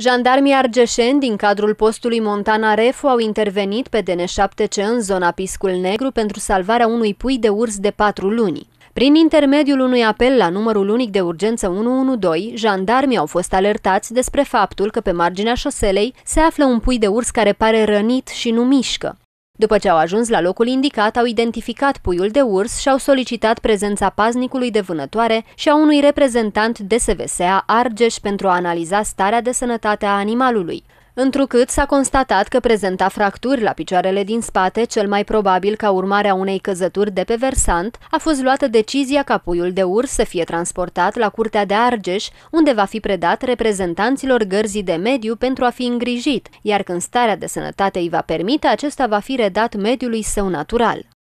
Jandarmii argeșeni din cadrul postului Montana Refu au intervenit pe DN7C în zona Piscul Negru pentru salvarea unui pui de urs de patru luni. Prin intermediul unui apel la numărul unic de urgență 112, jandarmii au fost alertați despre faptul că pe marginea șoselei se află un pui de urs care pare rănit și nu mișcă. După ce au ajuns la locul indicat, au identificat puiul de urs și au solicitat prezența paznicului de vânătoare și a unui reprezentant de SVSA Argeș pentru a analiza starea de sănătate a animalului întrucât s-a constatat că prezenta fracturi la picioarele din spate, cel mai probabil ca urmare a unei căzături de pe versant, a fost luată decizia ca puiul de urs să fie transportat la Curtea de Argeș, unde va fi predat reprezentanților gărzii de mediu pentru a fi îngrijit, iar când starea de sănătate îi va permite, acesta va fi redat mediului său natural.